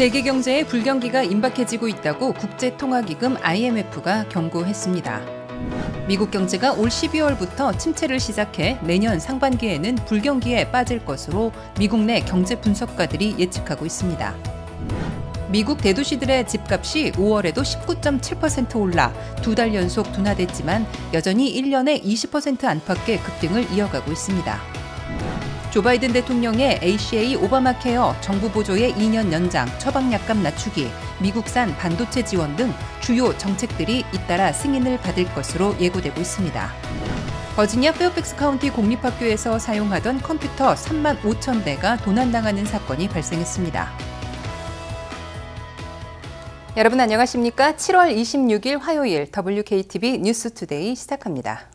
세계 경제의 불경기가 임박해지고 있다고 국제통화기금 IMF가 경고했습니다. 미국 경제가 올 12월부터 침체를 시작해 내년 상반기에는 불경기에 빠질 것으로 미국 내 경제 분석가들이 예측하고 있습니다. 미국 대도시들의 집값이 5월에도 19.7% 올라 두 달 연속 둔화됐지만 여전히 1년에 20% 안팎의 급등을 이어가고 있습니다. 조 바이든 대통령의 ACA 오바마 케어 정부 보조의 2년 연장, 처방약값 낮추기, 미국산 반도체 지원 등 주요 정책들이 잇따라 승인을 받을 것으로 예고되고 있습니다. 버지니아 페어팩스 카운티 공립학교에서 사용하던 컴퓨터 3만 5천 대가 도난당하는 사건이 발생했습니다. 여러분 안녕하십니까? 7월 26일 화요일 WKTV 뉴스투데이 시작합니다.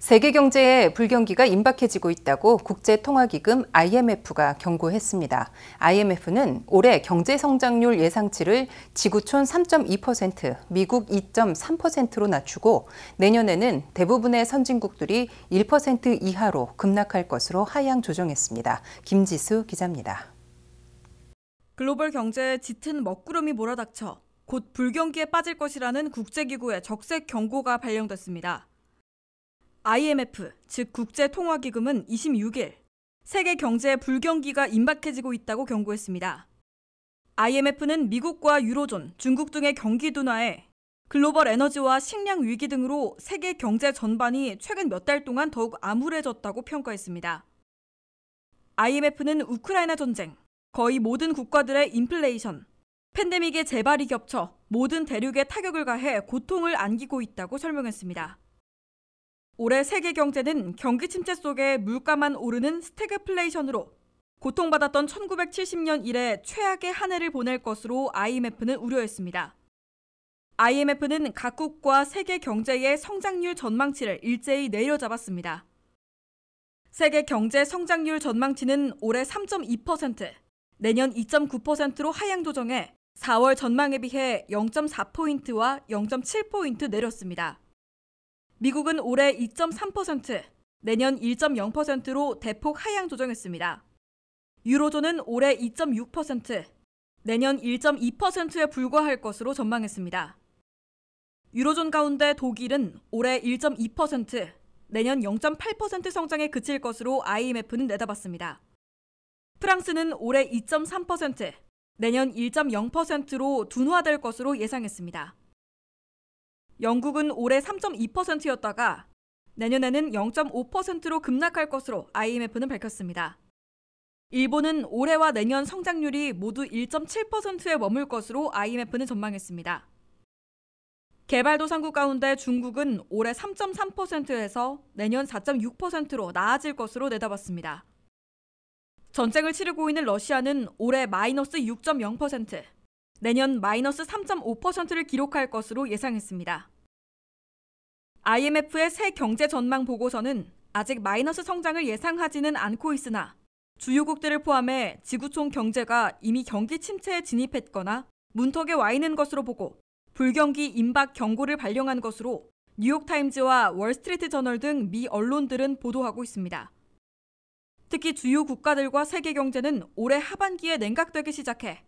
세계 경제에 불경기가 임박해지고 있다고 국제통화기금 IMF가 경고했습니다. IMF는 올해 경제 성장률 예상치를 지구촌 3.2%, 미국 2.3%로 낮추고 내년에는 대부분의 선진국들이 1% 이하로 급락할 것으로 하향 조정했습니다. 김지수 기자입니다. 글로벌 경제에 짙은 먹구름이 몰아닥쳐 곧 불경기에 빠질 것이라는 국제기구의 적색 경고가 발령됐습니다. IMF, 즉 국제통화기금은 26일 세계 경제의 불경기가 임박해지고 있다고 경고했습니다. IMF는 미국과 유로존, 중국 등의 경기 둔화에 글로벌 에너지와 식량 위기 등으로 세계 경제 전반이 최근 몇 달 동안 더욱 암울해졌다고 평가했습니다. IMF는 우크라이나 전쟁, 거의 모든 국가들의 인플레이션, 팬데믹의 재발이 겹쳐 모든 대륙에 타격을 가해 고통을 안기고 있다고 설명했습니다. 올해 세계 경제는 경기 침체 속에 물가만 오르는 스태그플레이션으로 고통받았던 1970년 이래 최악의 한 해를 보낼 것으로 IMF는 우려했습니다. IMF는 각국과 세계 경제의 성장률 전망치를 일제히 내려잡았습니다. 세계 경제 성장률 전망치는 올해 3.2%, 내년 2.9%로 하향 조정해 4월 전망에 비해 0.4포인트와 0.7포인트 내렸습니다. 미국은 올해 2.3%, 내년 1.0%로 대폭 하향 조정했습니다. 유로존은 올해 2.6%, 내년 1.2%에 불과할 것으로 전망했습니다. 유로존 가운데 독일은 올해 1.2%, 내년 0.8% 성장에 그칠 것으로 IMF는 내다봤습니다. 프랑스는 올해 2.3%, 내년 1.0%로 둔화될 것으로 예상했습니다. 영국은 올해 3.2%였다가 내년에는 0.5%로 급락할 것으로 IMF는 밝혔습니다. 일본은 올해와 내년 성장률이 모두 1.7%에 머물 것으로 IMF는 전망했습니다. 개발도상국 가운데 중국은 올해 3.3%에서 내년 4.6%로 나아질 것으로 내다봤습니다. 전쟁을 치르고 있는 러시아는 올해 마이너스 6.0%, 내년 마이너스 3.5%를 기록할 것으로 예상했습니다. IMF의 새 경제 전망 보고서는 아직 마이너스 성장을 예상하지는 않고 있으나 주요국들을 포함해 지구촌 경제가 이미 경기 침체에 진입했거나 문턱에 와 있는 것으로 보고 불경기 임박 경고를 발령한 것으로 뉴욕타임즈와 월스트리트 저널 등 미 언론들은 보도하고 있습니다. 특히 주요 국가들과 세계 경제는 올해 하반기에 냉각되기 시작해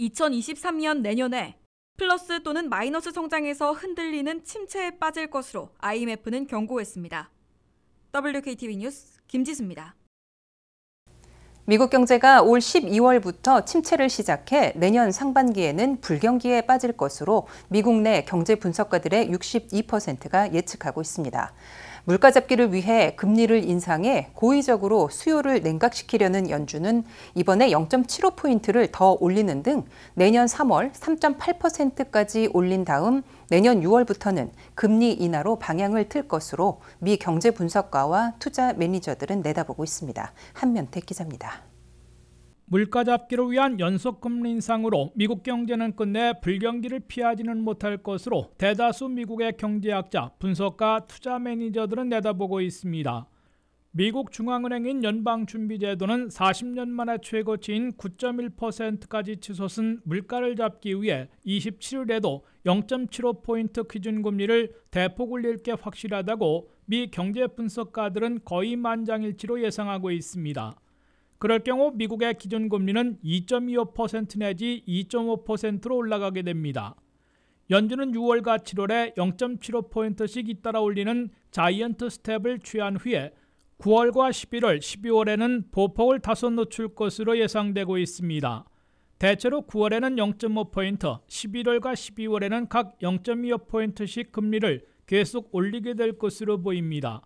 2023년 내년에 플러스 또는 마이너스 성장에서 흔들리는 침체에 빠질 것으로 IMF는 경고했습니다. WKTV 뉴스 김지수입니다. 미국 경제가 올 12월부터 침체를 시작해 내년 상반기에는 불경기에 빠질 것으로 미국 내 경제 분석가들의 62%가 예측하고 있습니다. 물가 잡기를 위해 금리를 인상해 고의적으로 수요를 냉각시키려는 연준은 이번에 0.75포인트를 더 올리는 등 내년 3월 3.8%까지 올린 다음 내년 6월부터는 금리 인하로 방향을 틀 것으로 미 경제 분석가와 투자 매니저들은 내다보고 있습니다. 한면택 기자입니다. 물가 잡기를 위한 연속 금리 인상으로 미국 경제는 끝내 불경기를 피하지는 못할 것으로 대다수 미국의 경제학자, 분석가, 투자 매니저들은 내다보고 있습니다. 미국 중앙은행인 연방준비제도는 40년 만에 최고치인 9.1%까지 치솟은 물가를 잡기 위해 27일에도 0.75포인트 기준금리를 대폭 올릴 게 확실하다고 미 경제 분석가들은 거의 만장일치로 예상하고 있습니다. 그럴 경우 미국의 기준금리는 2.25% 내지 2.5%로 올라가게 됩니다. 연준은 6월과 7월에 0.75포인트씩 잇따라 올리는 자이언트 스텝을 취한 후에 9월과 11월, 12월에는 보폭을 다소 늦출 것으로 예상되고 있습니다. 대체로 9월에는 0.5포인트, 11월과 12월에는 각 0.25포인트씩 금리를 계속 올리게 될 것으로 보입니다.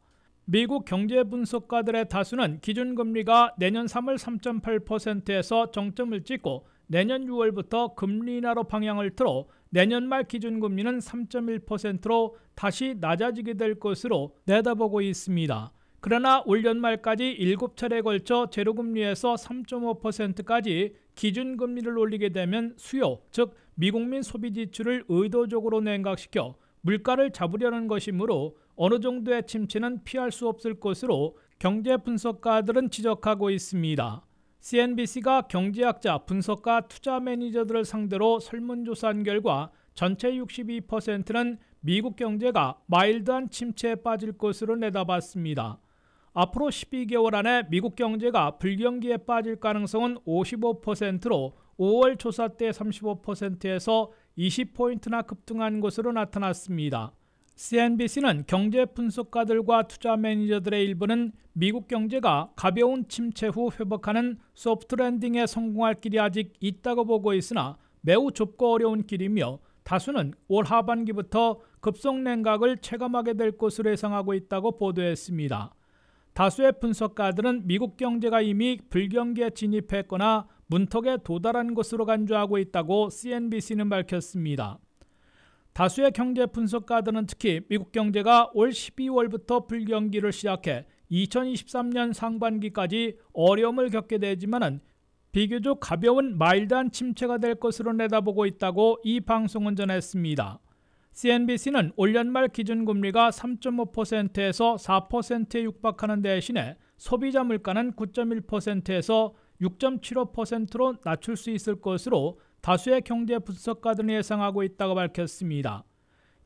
미국 경제 분석가들의 다수는 기준금리가 내년 3월 3.8%에서 정점을 찍고 내년 6월부터 금리 인하로 방향을 틀어 내년 말 기준금리는 3.1%로 다시 낮아지게 될 것으로 내다보고 있습니다. 그러나 올 연말까지 7차례 걸쳐 제로금리에서 3.5%까지 기준금리를 올리게 되면 수요, 즉 미국민 소비 지출을 의도적으로 냉각시켜 물가를 잡으려는 것이므로 어느 정도의 침체는 피할 수 없을 것으로 경제 분석가들은 지적하고 있습니다. CNBC가 경제학자, 분석가, 투자 매니저들을 상대로 설문조사한 결과 전체 62%는 미국 경제가 마일드한 침체에 빠질 것으로 내다봤습니다. 앞으로 12개월 안에 미국 경제가 불경기에 빠질 가능성은 55%로 5월 조사 때 35%에서 20포인트나 급등한 것으로 나타났습니다. CNBC는 경제 분석가들과 투자 매니저들의 일부는 미국 경제가 가벼운 침체 후 회복하는 소프트 랜딩에 성공할 길이 아직 있다고 보고 있으나 매우 좁고 어려운 길이며 다수는 올 하반기부터 급속 냉각을 체감하게 될 것으로 예상하고 있다고 보도했습니다. 다수의 분석가들은 미국 경제가 이미 불경기에 진입했거나 문턱에 도달한 것으로 간주하고 있다고 CNBC는 밝혔습니다. 다수의 경제 분석가들은 특히 미국 경제가 올 12월부터 불경기를 시작해 2023년 상반기까지 어려움을 겪게 되지만은 비교적 가벼운 마일드한 침체가 될 것으로 내다보고 있다고 이 방송은 전했습니다. CNBC는 올 연말 기준금리가 3.5%에서 4%에 육박하는 대신에 소비자 물가는 9.1%에서 6.75%로 낮출 수 있을 것으로 다수의 경제 분석가들은 예상하고 있다고 밝혔습니다.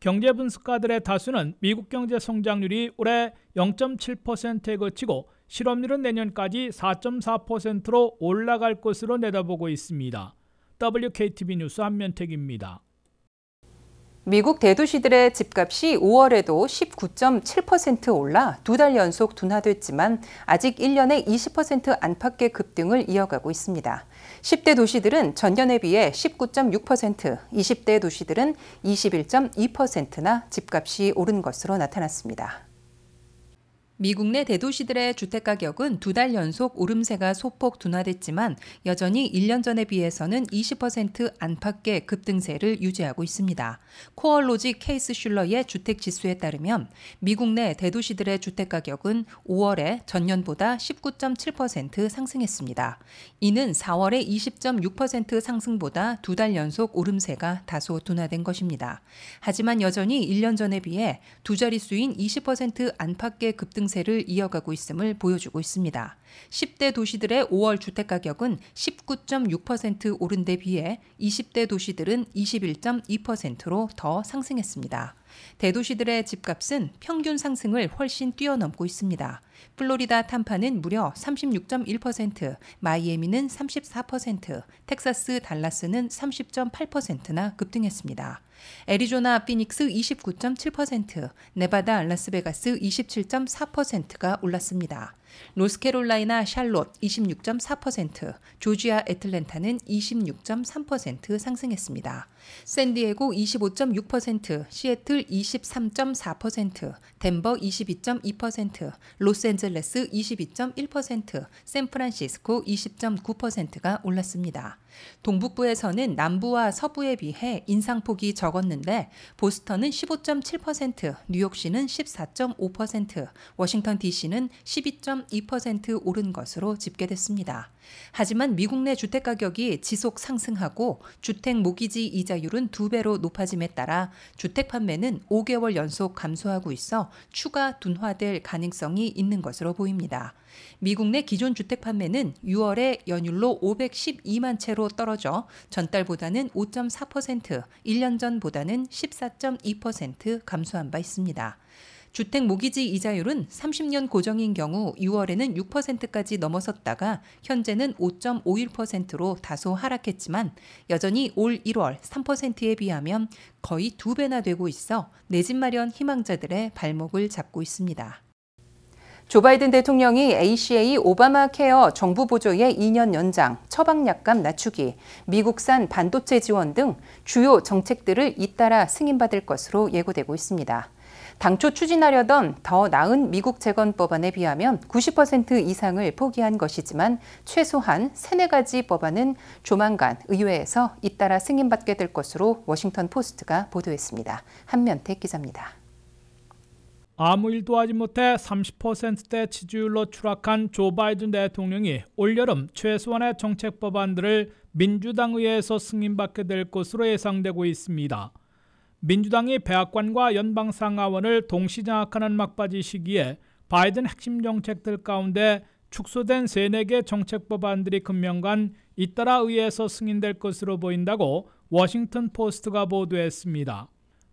경제 분석가들의 다수는 미국 경제 성장률이 올해 0.7%에 그치고 실업률은 내년까지 4.4%로 올라갈 것으로 내다보고 있습니다. WKTV 뉴스 한면택입니다. 미국 대도시들의 집값이 5월에도 19.7% 올라 두 달 연속 둔화됐지만 아직 1년에 20% 안팎의 급등을 이어가고 있습니다. 10대 도시들은 전년에 비해 19.6%, 20대 도시들은 21.2%나 집값이 오른 것으로 나타났습니다. 미국 내 대도시들의 주택 가격은 두 달 연속 오름세가 소폭 둔화됐지만 여전히 1년 전에 비해서는 20% 안팎의 급등세를 유지하고 있습니다. 코어 로직 케이스 슐러의 주택 지수에 따르면 미국 내 대도시들의 주택 가격은 5월에 전년보다 19.7% 상승했습니다. 이는 4월에20.6% 상승보다 두 달 연속 오름세가 다소 둔화된 것입니다. 하지만 여전히 1년 전에 비해 두 자릿수인 20% 안팎의 급등세 상승세를 이어가고 있음을 보여주고 있습니다. 10대 도시들의 5월 주택 가격은 19.6% 오른 데 비해 20대 도시들은 21.2%로 더 상승했습니다. 대도시들의 집값은 평균 상승을 훨씬 뛰어넘고 있습니다. 플로리다 탄파는 무려 36.1%, 마이애미는 34%, 텍사스 달라스는 30.8%나 급등했습니다. 애리조나 피닉스 29.7%, 네바다 라스베가스 27.4%가 올랐습니다. 노스캐롤라이나 샬롯 26.4%, 조지아 애틀랜타는 26.3% 상승했습니다. 샌디에고 25.6%, 시애틀 23.4%, 덴버 22.2%, 로스앤젤레스 22.1%, 샌프란시스코 20.9%가 올랐습니다. 동북부에서는 남부와 서부에 비해 인상폭이 적었는데 보스턴은 15.7%, 뉴욕시는 14.5%, 워싱턴 DC는 12.2% 오른 것으로 집계됐습니다. 하지만 미국 내 주택 가격이 지속 상승하고 주택 모기지 이자율은 두 배로 높아짐에 따라 주택 판매는 5개월 연속 감소하고 있어 추가 둔화될 가능성이 있는 것으로 보입니다. 미국 내 기존 주택 판매는 6월에 연율로 512만 채로 떨어져 전달보다는 5.4%, 1년 전보다는 14.2% 감소한 바 있습니다. 주택 모기지 이자율은 30년 고정인 경우 6월에는 6%까지 넘어섰다가 현재는 5.51%로 다소 하락했지만 여전히 올 1월 3%에 비하면 거의 두 배나 되고 있어 내 집 마련 희망자들의 발목을 잡고 있습니다. 조 바이든 대통령이 ACA 오바마 케어 정부 보조의 2년 연장, 처방약감 낮추기, 미국산 반도체 지원 등 주요 정책들을 잇따라 승인받을 것으로 예고되고 있습니다. 당초 추진하려던 더 나은 미국 재건 법안에 비하면 90% 이상을 포기한 것이지만 최소한 3, 4가지 법안은 조만간 의회에서 잇따라 승인받게 될 것으로 워싱턴 포스트가 보도했습니다. 한면택 기자입니다. 아무 일도 하지 못해 30%대 지지율로 추락한 조 바이든 대통령이 올여름 최소한의 정책 법안들을 민주당 의회에서 승인받게 될 것으로 예상되고 있습니다. 민주당이 백악관과 연방 상하원을 동시 장악하는 막바지 시기에 바이든 핵심 정책들 가운데 축소된 세 네 개 정책 법안들이 금년간 잇따라 의회에서 승인될 것으로 보인다고 워싱턴 포스트가 보도했습니다.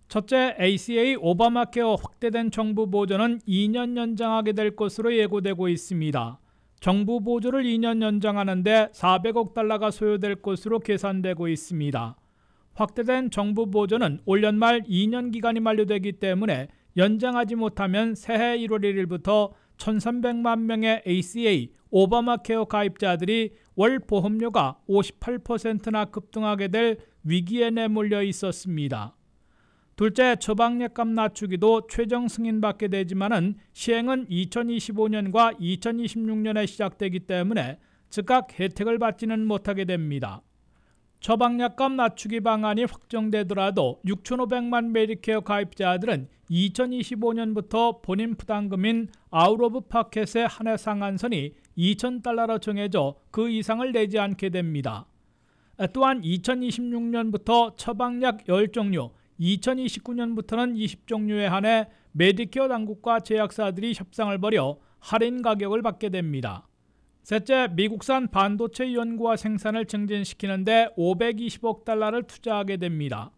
첫째, ACA 오바마케어 확대된 정부 보조는 2년 연장하게 될 것으로 예고되고 있습니다. 정부 보조를 2년 연장하는데 400억 달러가 소요될 것으로 계산되고 있습니다. 확대된 정부 보조는 올 연말 2년 기간이 만료되기 때문에 연장하지 못하면 새해 1월 1일부터 1,300만 명의 ACA 오바마 케어 가입자들이 월 보험료가 58%나 급등하게 될 위기에 내몰려 있었습니다. 둘째, 처방약값 낮추기도 최종 승인받게 되지만은 시행은 2025년과 2026년에 시작되기 때문에 즉각 혜택을 받지는 못하게 됩니다. 처방약값 낮추기 방안이 확정되더라도 6,500만 메디케어 가입자들은 2025년부터 본인 부담금인 아우로브 파켓의 한해 상한선이 2,000달러로 정해져 그 이상을 내지 않게 됩니다. 또한 2026년부터 처방약 10종류, 2029년부터는 20종류에 한해 메디케어 당국과 제약사들이 협상을 벌여 할인 가격을 받게 됩니다. 셋째, 미국산 반도체 연구와 생산을 증진시키는데 520억 달러를 투자하게 됩니다.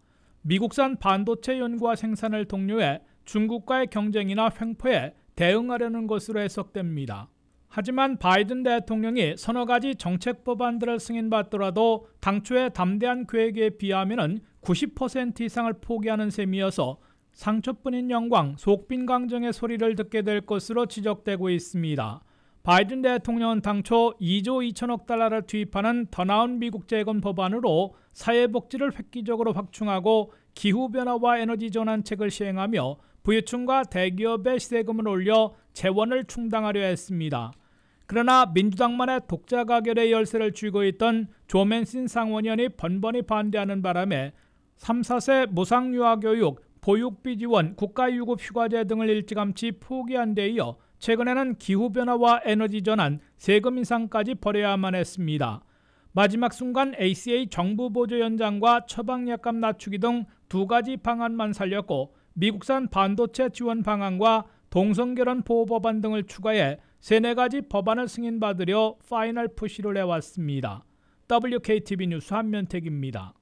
미국산 반도체 연구와 생산을 독려해 중국과의 경쟁이나 횡포에 대응하려는 것으로 해석됩니다. 하지만 바이든 대통령이 서너 가지 정책 법안들을 승인받더라도 당초의 담대한 계획에 비하면 90% 이상을 포기하는 셈이어서 상처뿐인 영광, 속빈강정의 소리를 듣게 될 것으로 지적되고 있습니다. 바이든 대통령은 당초 2조 2천억 달러를 투입하는 더 나은 미국 재건 법안으로 사회복지를 획기적으로 확충하고 기후변화와 에너지 전환책을 시행하며 부유층과 대기업의 시 세금을 올려 재원을 충당하려 했습니다. 그러나 민주당만의 독자 가결의 열쇠를 쥐고 있던 조맨신 상원의원이 번번이 반대하는 바람에 3, 4세 무상유아교육, 보육비 지원, 국가유급 휴가제 등을 일찌감치 포기한 데 이어 최근에는 기후변화와 에너지 전환, 세금 인상까지 벌여야만 했습니다. 마지막 순간 ACA 정부 보조 연장과 처방약값 낮추기 등 두 가지 방안만 살렸고 미국산 반도체 지원 방안과 동성결혼 보호 법안 등을 추가해 세네 가지 법안을 승인받으려 파이널 푸시를 해왔습니다. WKTV 뉴스 한면택입니다.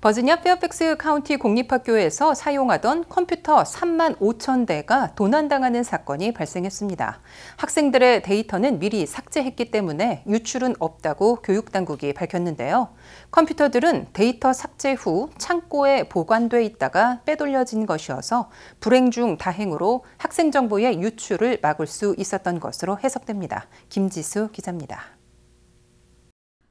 버지니아 페어팩스 카운티 공립학교에서 사용하던 컴퓨터 3만 5천 대가 도난당하는 사건이 발생했습니다. 학생들의 데이터는 미리 삭제했기 때문에 유출은 없다고 교육당국이 밝혔는데요. 컴퓨터들은 데이터 삭제 후 창고에 보관돼 있다가 빼돌려진 것이어서 불행 중 다행으로 학생 정보의 유출을 막을 수 있었던 것으로 해석됩니다. 김지수 기자입니다.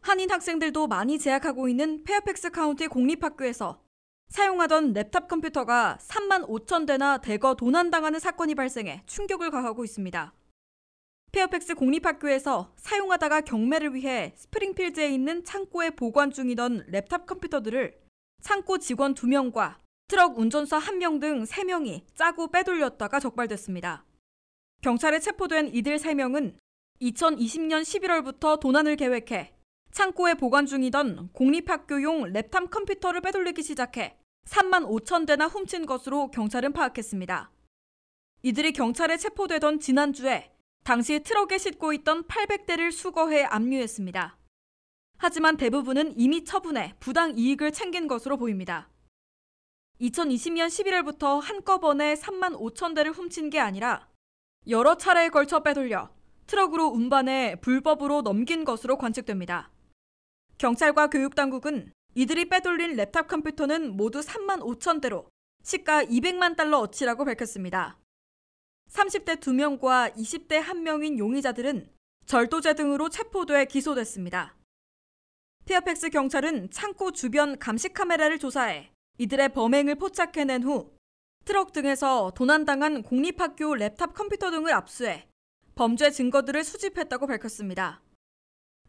한인 학생들도 많이 제약하고 있는 페어팩스 카운티 공립학교에서 사용하던 랩탑 컴퓨터가 3만 5천 대나 대거 도난당하는 사건이 발생해 충격을 가하고 있습니다. 페어팩스 공립학교에서 사용하다가 경매를 위해 스프링필드에 있는 창고에 보관 중이던 랩탑 컴퓨터들을 창고 직원 2명과 트럭 운전사 1명 등 3명이 짜고 빼돌렸다가 적발됐습니다. 경찰에 체포된 이들 3명은 2020년 11월부터 도난을 계획해 창고에 보관 중이던 공립학교용 랩탑 컴퓨터를 빼돌리기 시작해 3만 5천 대나 훔친 것으로 경찰은 파악했습니다. 이들이 경찰에 체포되던 지난주에 당시 트럭에 싣고 있던 800대를 수거해 압류했습니다. 하지만 대부분은 이미 처분해 부당 이익을 챙긴 것으로 보입니다. 2020년 11월부터 한꺼번에 3만 5천 대를 훔친 게 아니라 여러 차례에 걸쳐 빼돌려 트럭으로 운반해 불법으로 넘긴 것으로 관측됩니다. 경찰과 교육당국은 이들이 빼돌린 랩탑 컴퓨터는 모두 3만 5천 대로 시가 200만 달러 어치라고 밝혔습니다. 30대 2명과 20대 1명인 용의자들은 절도죄 등으로 체포돼 기소됐습니다. 피어팩스 경찰은 창고 주변 감시 카메라를 조사해 이들의 범행을 포착해낸 후 트럭 등에서 도난당한 공립학교 랩탑 컴퓨터 등을 압수해 범죄 증거들을 수집했다고 밝혔습니다.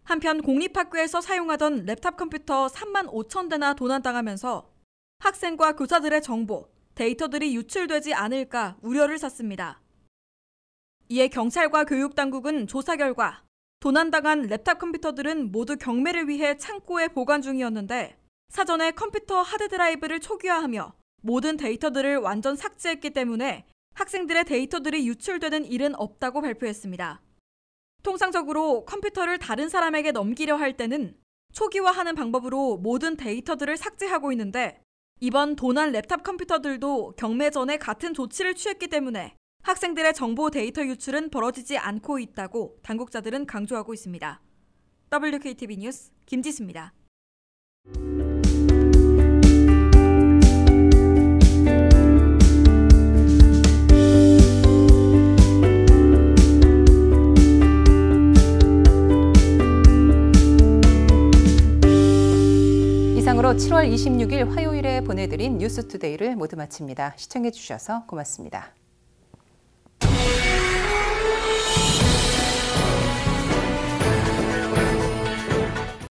한편 공립학교에서 사용하던 랩탑 컴퓨터 3만 5천 대나 도난당하면서 학생과 교사들의 정보, 데이터들이 유출되지 않을까 우려를 샀습니다. 이에 경찰과 교육당국은 조사 결과 도난당한 랩탑 컴퓨터들은 모두 경매를 위해 창고에 보관 중이었는데 사전에 컴퓨터 하드드라이브를 초기화하며 모든 데이터들을 완전 삭제했기 때문에 학생들의 데이터들이 유출되는 일은 없다고 발표했습니다. 통상적으로 컴퓨터를 다른 사람에게 넘기려 할 때는 초기화하는 방법으로 모든 데이터들을 삭제하고 있는데 이번 도난 랩탑 컴퓨터들도 경매 전에 같은 조치를 취했기 때문에 학생들의 정보 데이터 유출은 벌어지지 않고 있다고 당국자들은 강조하고 있습니다. WKTV 뉴스 김지수입니다. 이상로 7월 26일 화요일에 보내드린 뉴스투데이를 모두 마칩니다. 시청해주셔서 고맙습니다.